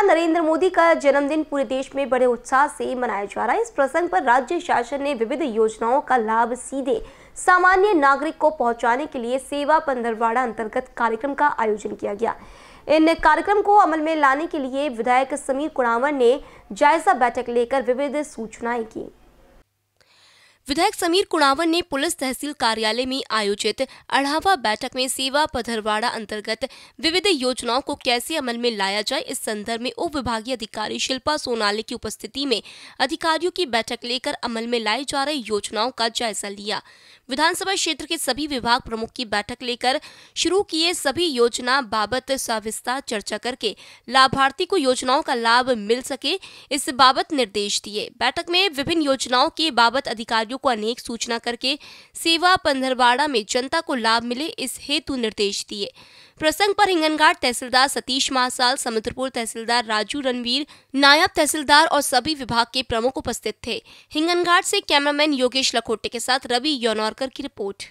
प्रधानमंत्री नरेंद्र मोदी का जन्मदिन पूरे देश में बड़े उत्साह से मनाया जा रहा है इस प्रसंग पर राज्य शासन ने विविध योजनाओं का लाभ सीधे सामान्य नागरिक को पहुंचाने के लिए सेवा पंदरवाड़ा अंतर्गत कार्यक्रम का आयोजन किया गया इन कार्यक्रम को अमल में लाने के लिए विधायक समीर कुणावर ने जायजा बैठक लेकर विविध सूचनाएं की विधायक समीर कुणावन ने पुलिस तहसील कार्यालय में आयोजित अढ़ावा बैठक में सेवा पधरवाड़ा अंतर्गत विविध योजनाओं को कैसे अमल में लाया जाए इस संदर्भ में उप विभागीय अधिकारी शिल्पा सोनाले की उपस्थिति में अधिकारियों की बैठक लेकर अमल में लाई जा रही योजनाओं का जायजा लिया विधानसभा क्षेत्र के सभी विभाग प्रमुख की बैठक लेकर शुरू किए सभी योजना बाबत सविस्तार चर्चा करके लाभार्थी को योजनाओं का लाभ मिल सके इस बाबत निर्देश दिए बैठक में विभिन्न योजनाओं के बाबत अधिकारी अधिकारियों को अनेक सूचना करके सेवा पंधरवाड़ा में जनता को लाभ मिले इस हेतु निर्देश दिए प्रसंग पर हिंगनघाट तहसीलदार सतीश महासाल समुद्रपुर तहसीलदार राजू रणवीर नायब तहसीलदार और सभी विभाग के प्रमुख उपस्थित थे हिंगनघाट से कैमरामैन योगेश लखोटे के साथ रवि यौनौरकर की रिपोर्ट